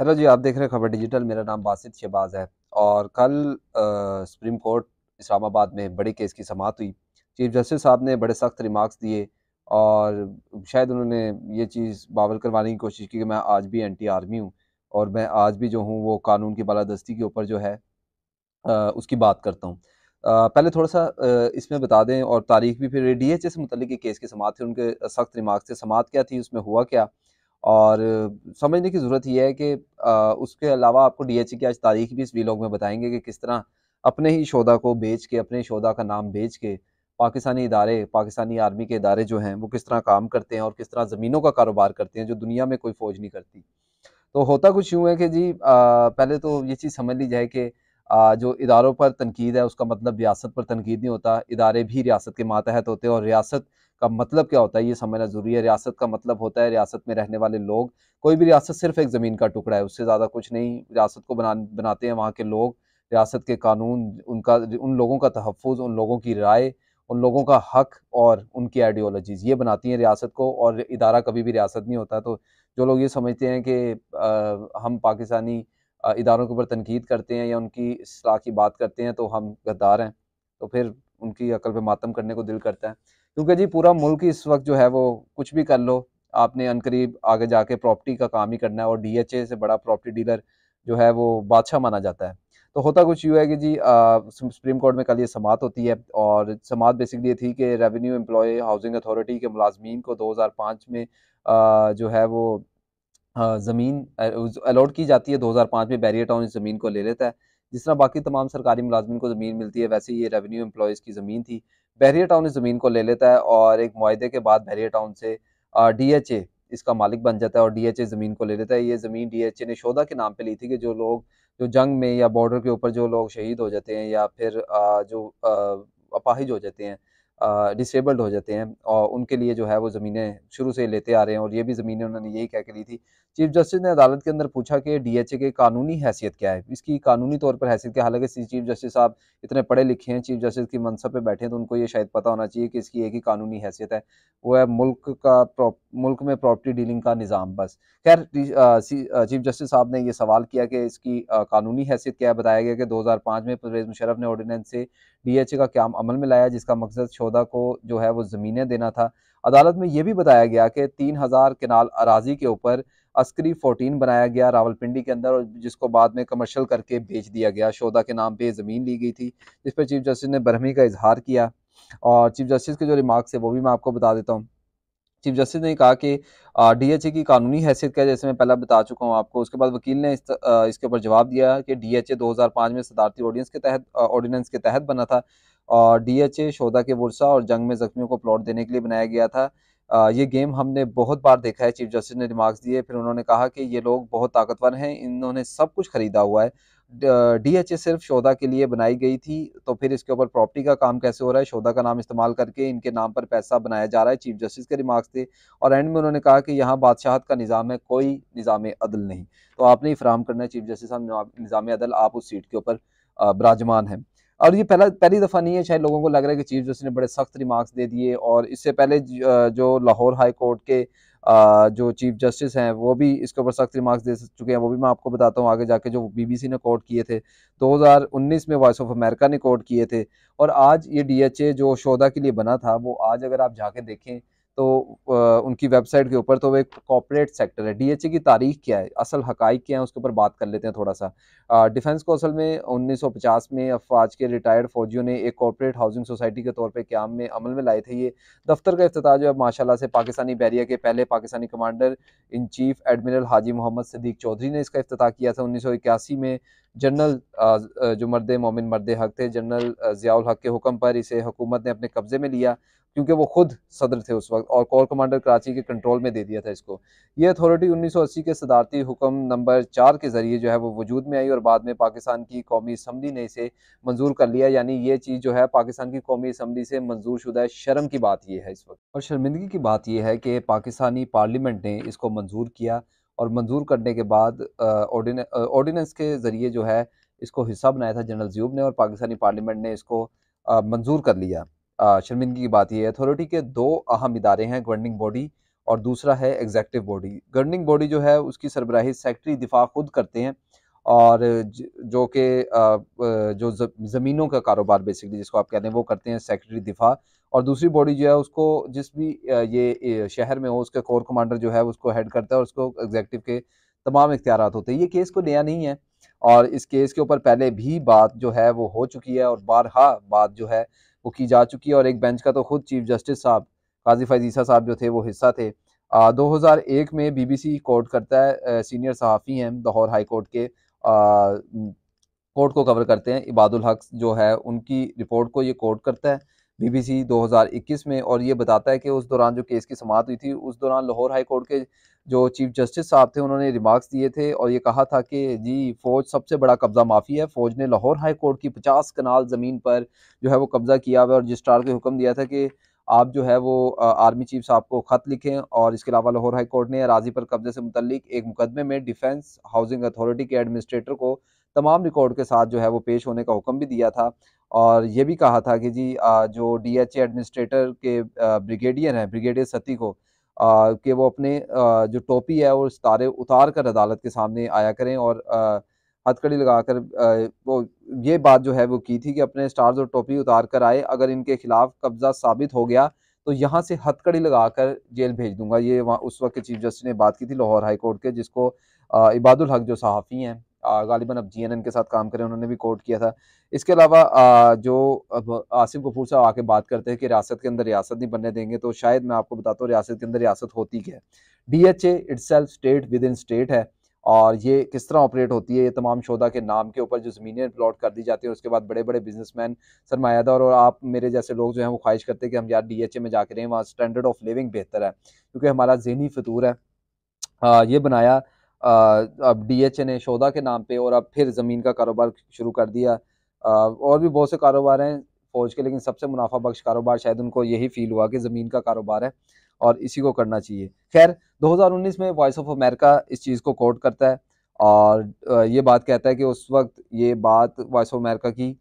hello जी आप देख रहे हैं खबर डिजिटल मेरा नाम बासित शहबाज है और कल सुप्रीम कोर्ट इस्लामाबाद में बड़े केस की समात हुई चीफ जस्टिस साहब ने बड़े सख्त रिमार्क्स दिए और शायद उन्होंने ये चीज़ बावल करवाने की कोशिश की कि मैं आज भी एंटी आर्मी हूँ और मैं आज भी जो हूँ वो कानून की बालादस्ती के ऊपर जो है आ, उसकी बात करता हूँ पहले थोड़ा सा इसमें बता दें और तारीख भी फिर डी एच एस से केस की समात थी उनके सख्त रिमार्क से समात क्या थी उसमें हुआ क्या और समझने की ज़रूरत यह है कि आ, उसके अलावा आपको ई e की आज तारीख भी इस वीलॉग में बताएंगे कि किस तरह अपने ही शोधा को बेच के अपने शोधा का नाम बेच के पाकिस्तानी इदारे पाकिस्तानी आर्मी के इदारे जो हैं वो किस तरह काम करते हैं और किस तरह ज़मीनों का कारोबार करते हैं जो दुनिया में कोई फ़ौज नहीं करती तो होता कुछ यूँ है कि जी आ, पहले तो ये चीज़ समझ ली जाए कि आ, जो इदारों पर तनकीद है उसका मतलब रियासत पर तनकीद नहीं होता इदारे भी रियासत के मातहत होते हैं और रियासत का मतलब क्या होता है ये समझना ज़रूरी है रियासत का मतलब होता है रियासत में रहने वाले लोग कोई भी रियासत सिर्फ एक ज़मीन का टुकड़ा है उससे ज़्यादा कुछ नहीं रियासत को बना बनाते हैं वहाँ के लोग रियासत के कानून उनका उन लोगों का तहफ़ उन लोगों की राय उन लोगों का हक और उनकी आइडियोलॉजीज़ ये बनाती हैं रियासत को और इदारा कभी भी रियासत नहीं होता तो जो लोग ये समझते हैं कि हम पाकिस्तानी इदारों के ऊपर तनकीद करते हैं या उनकी असलाह की बात करते हैं तो हम गद्दार हैं तो फिर उनकी अकल पे मातम करने को दिल करता है क्योंकि जी पूरा मुल्क इस वक्त जो है वो कुछ भी कर लो आपने अनकरीब आगे जाके प्रॉपर्टी का काम ही करना है और डीएचए से बड़ा प्रॉपर्टी डीलर जो है वो बादशाह माना जाता है तो होता कुछ यूँ है कि जी सुप्रीम कोर्ट में कल ये समात होती है और समात बेसिकली थी कि रेवेन्यू एम्प्लॉय हाउसिंग अथॉरिटी के मुलाजमीन को 2005 में आ, जो है वो ज़मीन अलॉट की जाती है 2005 में बैरियर टाउन इस ज़मीन को ले लेता है जिस तरह बाकी तमाम सरकारी मुलाजमन को ज़मीन मिलती है वैसे ये रेवेन्यू एम्प्लॉयज़ की ज़मीन थी बहरिया टाउन इस ज़मीन को ले लेता है और एक माहे के बाद बहरिया टाउन से डी एच ए इसका मालिक बन जाता है और डी एच ए ज़मीन को ले लेता है ये ज़मीन डी एच ए ने शोधा के नाम पे ली थी कि जो लोग जो जंग में या बॉर्डर के ऊपर जो लोग शहीद हो जाते हैं या फिर जो अपाहिज हो जाते हैं डिसेबल्ड हो जाते हैं और उनके लिए जो है वो ज़मीनें शुरू से लेते आ रहे हैं और ये भी ज़मीनें उन्होंने यही कह के ली थी चीफ जस्टिस ने अदालत के अंदर पूछा कि डीएचए के कानूनी हैसियत क्या है इसकी कानूनी तौर पर हैसियत क्या हालांकि चीफ जस्टिस साहब इतने पढ़े लिखे हैं चीफ जस्टिस की मनसब पे बैठे हैं तो उनको ये शायद पता होना चाहिए कि इसकी एक ही कानूनी हैसियत है वो है मुल्क का मुल्क में प्रॉपर्टी डीलिंग का निज़ाम बस खैर चीफ जस्टिस साहब ने यह सवाल किया कि इसकी कानूनी हैसियत क्या है बताया गया कि दो हज़ार में परवेज़ मुशरफ ने ऑर्डीनेंस से डी एच ए का क्या अमल में लाया जिसका मकसद शोधा को जो है वो ज़मीनें देना था अदालत में यह भी बताया गया कि तीन हज़ार किनाल अराजी के ऊपर अस्करी 14 बनाया गया रावलपिंडी के अंदर और जिसको बाद में कमर्शियल करके बेच दिया गया शोधा के नाम पे ज़मीन ली गई थी जिस पर चीफ जस्टिस ने बरहमी का इजहार किया और चीफ जस्टिस के जो रिमार्क्स है वो भी मैं आपको बता देता हूँ चीफ जस्टिस ने कहा कि डीएचए की कानूनी हैसियत क्या जैसे मैं पहला बता चुका हूँ आपको उसके बाद वकील ने इस, आ, इसके ऊपर जवाब दिया कि डीएचए 2005 में सदारती ऑर्डिनेंस के तहत ऑर्डिनेंस के तहत बना था और डीएचए शोधा के वर्षा और जंग में जख्मियों को प्लॉट देने के लिए बनाया गया था ये गेम हमने बहुत बार देखा है चीफ जस्टिस ने रिमार्क्स दिए फिर उन्होंने कहा कि ये लोग बहुत ताकतवर हैं इन्होंने सब कुछ ख़रीदा हुआ है डी एच ए सिर्फ शोधा के लिए बनाई गई थी तो फिर इसके ऊपर प्रॉपर्टी का काम कैसे हो रहा है शोधा का नाम इस्तेमाल करके इनके नाम पर पैसा बनाया जा रहा है चीफ जस्टिस के रिमार्क्स थे और एंड में उन्होंने कहा कि यहाँ बादशाहत का निज़ाम है कोई निज़ाम अदल नहीं तो आपने ही फ्राहम करना है चीफ जस्टिस साहब निज़ाम अदल आप उस सीट के ऊपर बराजमान हैं और ये पहला पहली दफ़ा नहीं है शायद लोगों को लग रहा है कि चीफ जस्टिस ने बड़े सख्त रिमार्क्स दे दिए और इससे पहले जो लाहौर हाई कोर्ट के जो चीफ जस्टिस हैं वो भी इसके ऊपर सख्त रिमार्क्स दे चुके हैं वो भी मैं आपको बताता हूँ आगे जाके जो बीबीसी ने कोर्ट किए थे 2019 में वॉइस ऑफ अमेरिका ने कोर्ट किए थे और आज ये डीएचए जो शोधा के लिए बना था वो आज अगर आप जाके देखें तो आ, उनकी वेबसाइट के ऊपर तो वो एक कॉपरेट सेक्टर है डीएचए की तारीख क्या है असल हकाइक क्या है उसके ऊपर बात कर लेते हैं थोड़ा सा डिफेंस कौंसिल में 1950 में अफवाज के रिटायर्ड फौजियों ने एक कॉरपोरेट हाउसिंग सोसाइटी के तौर पर क्याम में अमल में लाए थे ये दफ्तर का अफ्ताह जो है माशाला से पाकिस्तानी बैरिया के पहले Pakistani commander in chief admiral Haji Mohammad Siddiq Chaudhry ने इसका अफ्ताह किया था उन्नीस में जनरल जो मर्द मोमिन मर्द हक थे जनरल ज़ियाल हक के हुक्म पर इसे हुकूमत ने अपने कब्ज़े में लिया क्योंकि वो खुद सदर थे उस वक्त और कोर कमांडर कराची के कंट्रोल में दे दिया था इसको ये अथॉरिटी 1980 के सदारती हुक्म नंबर चार के ज़रिए जो है वो वजूद में आई और बाद में पाकिस्तान की कौमी असम्बली ने इसे मंजूर कर लिया यानी ये चीज़ जो है पाकिस्तान की कौमी असम्बली से मंजूर शुदा है शर्म की बात यह है इस वक्त और शर्मिंदगी की बात यह है कि पाकिस्तानी पार्लियामेंट ने इसको मंजूर किया और मंजूर करने के बाद ऑर्डीनेंस के ज़रिए जो है इसको हिस्सा बनाया था जनरल ज्यूब ने और पाकिस्तानी पार्लियामेंट ने इसको मंजूर कर लिया शर्मिंदगी की बात यह है अथॉरिटी के दो अहम इदारे हैं गवर्निंग बॉडी और दूसरा है एग्जैक्टिव बॉडी गवर्निंग बॉडी जो है उसकी सरबराही सेक्रेटरी दिफा खुद करते हैं और जो कि जो ज़मीनों का कारोबार बेसिकली जिसको आप कहते हैं वो करते हैं सेक्रेटरी दिफा और दूसरी बॉडी जो है उसको जिस भी ये शहर में हो उसका कोर कमांडर जो है उसको हेड करता है और उसको एग्जैक्टिव के तमाम इख्तियार होते हैं ये केस को नया नहीं है और इस केस के ऊपर पहले भी बात जो है वो हो चुकी है और बारहा बात जो है वो की जा चुकी है और एक बेंच का तो खुद चीफ जस्टिस साहब काजी फैजीसा साहब जो थे वो हिस्सा थे आ, 2001 में बीबीसी कोर्ट करता है आ, सीनियर सहाफ़ी हैं लाहौर हाई कोर्ट के कोर्ट को कवर करते हैं इबादुल हक जो है उनकी रिपोर्ट को ये कोर्ट करता है बीबीसी 2021 में और ये बताता है कि उस दौरान जो केस की समाप्त हुई थी उस दौरान लाहौर हाई कोर्ट के जो चीफ जस्टिस साहब थे उन्होंने रिमार्क्स दिए थे और ये कहा था कि जी फ़ौज सबसे बड़ा कब्ज़ा माफ़ी है फ़ौज ने लाहौर हाई कोर्ट की पचास कनाल ज़मीन पर जो है वो कब्ज़ा किया हुआ और रजिस्ट्रार को हुक्म दिया था कि आप जो है वो आर्मी चीफ साहब को ख़त लिखें और इसके अलावा लाहौर हाई कोर्ट ने अराजी पर कब्जे से मुतलिक एक मुकदमे में डिफेंस हाउसिंग अथॉरिटी के एडमिनिस्ट्रेटर को तमाम रिकॉर्ड के साथ जो है वो पेश होने का हुक्म भी दिया था और ये भी कहा था कि जी जो डी एच एडमिनिस्ट्रेटर के ब्रिगेडियर हैं ब्रिगेडियर सती को कि वो अपने जो टोपी है वो सितारे उतार कर अदालत के सामने आया करें और हथकड़ी लगा कर वो ये बात जो है वो की थी कि अपने स्टार्स और टोपी उतार कर आए अगर इनके खिलाफ कब्जा साबित हो गया तो यहाँ से हथकड़ी लगा कर जेल भेज दूंगा ये वहाँ उस वक्त के चीफ जस्टिस ने बात की थी लाहौर हाई कोर्ट के जिसको इबादुल हक जो सहाफ़ी हैं गालिबा अब जी के साथ काम करें उन्होंने भी कोट किया था इसके अलावा जो अब आसिफ कपूर साहब आके बात करते हैं कि रियासत के अंदर रियासत नहीं बनने देंगे तो शायद मैं आपको बताता हूँ रियासत के अंदर रियासत होती क्या है D H A it's state within state है और ये किस तरह ऑपरेट होती है ये तमाम शोदा के नाम के ऊपर जो ज़मीनें प्लॉट कर दी जाती हैं उसके बाद बड़े बड़े बिजनेसमैन सरमायादार और आप मेरे जैसे लोग जो हैं वो ख्वाहिश करते हैं कि हम यार डी एच ए में जाकर रहें वहाँ स्टैंडर्ड ऑफ लिविंग बेहतर है क्योंकि हमारा जहनी फतूर है आ, ये बनाया अब डीएचए ने शोधा के नाम पे और अब फिर ज़मीन का कारोबार शुरू कर दिया और भी बहुत से कारोबार हैं फ़ौज के लेकिन सबसे मुनाफा बख्श कारोबार शायद उनको यही फील हुआ कि ज़मीन का कारोबार है और इसी को करना चाहिए खैर 2019 में वॉइस ऑफ अमेरिका इस चीज़ को कोट करता है और ये बात कहता है कि उस वक्त ये बात वॉइस ऑफ अमेरिका की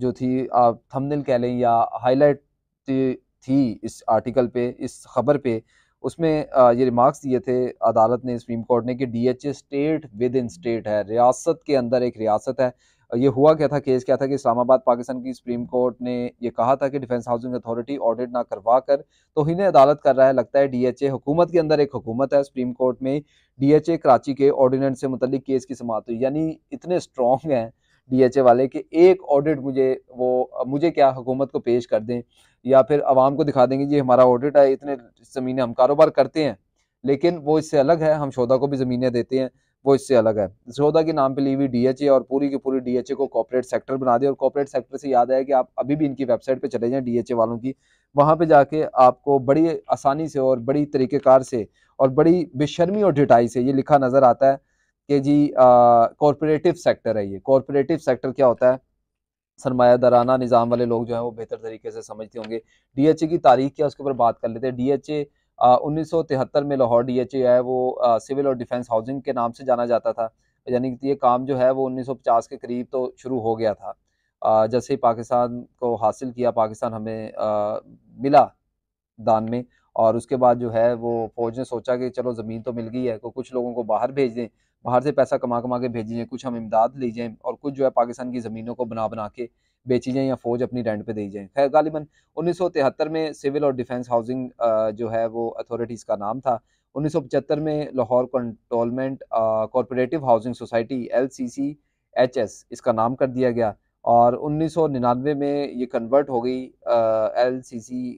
जो थी आप थमनिल कह लें या हाईलाइट थी इस आर्टिकल पे इस खबर पे उसमें ये रिमार्क्स दिए थे अदालत ने सुप्रीम कोर्ट ने कि D H A state within state है रियासत के अंदर एक रियासत है ये हुआ क्या था केस क्या था कि इस्लामाबाद पाकिस्तान की सुप्रीम कोर्ट ने ये कहा था कि डिफेंस हाउसिंग अथॉरिटी ऑडिट ना करवा कर तो इन्हें अदालत कर रहा है लगता है डीएचए हुकूमत के अंदर एक हुकूमत है सुप्रीम कोर्ट में डीएचए कराची के ऑर्डिनेंस से मुतलिक केस की समात हुई यानी इतने स्ट्रॉन्ग हैं डीएचए वाले कि एक ऑडिट मुझे वो मुझे क्या हुकूमत को पेश कर दें या फिर आवाम को दिखा देंगे जी हमारा ऑडिट है इतने ज़मीनें हम कारोबार करते हैं लेकिन वो इससे अलग है हम शोधा को भी ज़मीनें देते हैं वो इससे अलग है शोधा के नाम पे ली हुई ए और पूरी की पूरी ए को कॉपरेट सेक्टर बना दे और कॉपरेट सेक्टर से याद आया कि आप अभी भी इनकी वेबसाइट पे चले जाएं ए वालों की वहाँ पे जाके आपको बड़ी आसानी से और बड़ी तरीक़ेकार से और बड़ी बेशर्मी और डिटाई से ये लिखा नज़र आता है कि जी कॉरपोरेटिव सेक्टर है ये कॉरपोरेटिव सेक्टर क्या होता है सरमायादाराना निज़ाम वाले लोग जो हैं वो बेहतर तरीके से समझते होंगे डी एच ए की तारीख क्या उसके ऊपर बात कर लेते हैं डी एच ए उन्नीस सौ तिहत्तर में लाहौर डी एच ए है वो आ, सिविल और डिफेंस हाउसिंग के नाम से जाना जाता था यानी कि ये काम जो है वो उन्नीस सौ पचास के करीब तो शुरू हो गया था आ, जैसे ही पाकिस्तान को हासिल किया पाकिस्तान हमें आ, मिला दान में और उसके बाद जो है वो फौज ने सोचा कि चलो ज़मीन तो मिल गई है को तो कुछ लोगों को बाहर भेज दें बाहर से पैसा कमा कमा के भेजी जाए कुछ हम इमदाद ली जाएँ और कुछ जो है पाकिस्तान की ज़मीनों को बना बना के बेची जाएँ या फ़ौज अपनी रेंट पे दी जाएँ खैर गालिबा उन्नीस सौ तिहत्तर में सिविल और डिफेंस हाउसिंग जो है वो अथॉरिटीज़ का नाम था उन्नीस सौ पचहत्तर में Lahore cantonment cooperative housing society L C C H S इसका नाम कर दिया गया और उन्नीस सौ निन्यानवे में ये कन्वर्ट हो गई L C C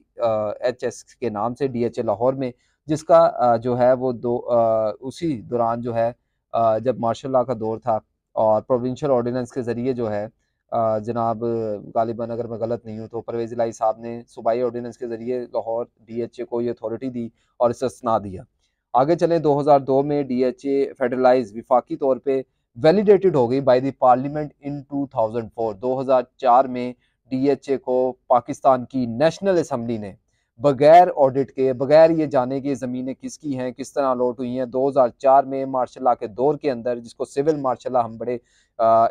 H S के नाम से डी एच ए लाहौर में जिसका आ, जो है वो दो आ, उसी दौरान जो है जब मार्शल लॉ का दौर था और प्रोविंशियल ऑर्डिनेंस के ज़रिए जो है जनाब गालिबा अगर मैं गलत नहीं हूँ तो परवेज़ लाई साहब ने सूबाई ऑर्डिनेंस के ज़रिए लाहौर डी एच ए को ये अथॉरिटी दी और इसे सुना दिया आगे चलें 2002 में डी एच ए फेडरलाइज विफाकी तौर पर वैलिडेटेड हो गई बाई द पार्लियामेंट इन 2004 2004 में डी एच ए को पाकिस्तान की नेशनल असम्बली ने बगैर ऑडिट के बगैर ये जाने के ज़मीनें किसकी हैं किस तरह लोट हुई हैं 2004 में मार्शल के दौर के अंदर जिसको सिविल मार्शल हम बड़े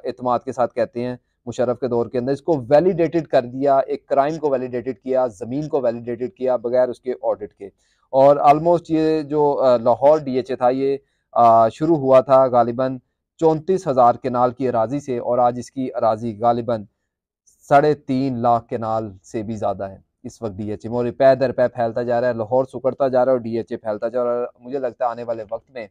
अतमाद के साथ कहते हैं मुशरफ के दौर के अंदर इसको वैलिडेटेड कर दिया एक क्राइम को वैलिडेटेड किया ज़मीन को वैलिडेटेड किया बगैर उसके ऑडिट के और आलमोस्ट ये जो लाहौर डी एच ए था ये शुरू हुआ था गालिबा चौंतीस हज़ार केनाल की अराजी से और आज इसकी अराजी गालिबा साढ़े तीन लाख केनाल से भी ज़्यादा है इस वक्त डीएचए में और पै दर पै फैलता जा रहा है लाहौर सुकड़ता जा रहा है और डीएचए फैलता जा रहा है मुझे लगता है आने वाले वक्त में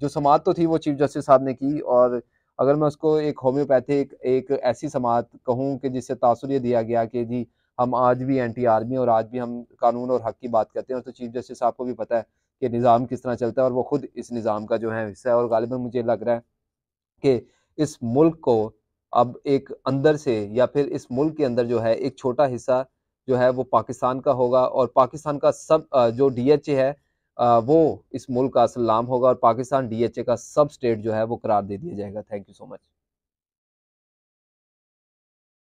जो समात तो थी वो चीफ जस्टिस साहब ने की और अगर मैं उसको एक होम्योपैथिक एक ऐसी समात कहूँ कि जिससे तासर ये दिया गया कि जी हम आज भी एंटी आर्मी और आज भी हम कानून और हक की बात करते हैं और तो चीफ जस्टिस साहब को भी पता है कि निज़ाम किस तरह चलता है और वो ख़ुद इस निज़ाम का जो है हिस्सा है और गालिबा मुझे लग रहा है कि इस मुल्क को अब एक अंदर से या फिर इस मुल्क के अंदर जो है एक छोटा हिस्सा जो है वो पाकिस्तान का होगा और पाकिस्तान का सब जो डीएचए है वो इस मुल्क का असलाम होगा और पाकिस्तान डीएचए का सब स्टेट जो है वो करार दे दिया जाएगा थैंक यू सो मच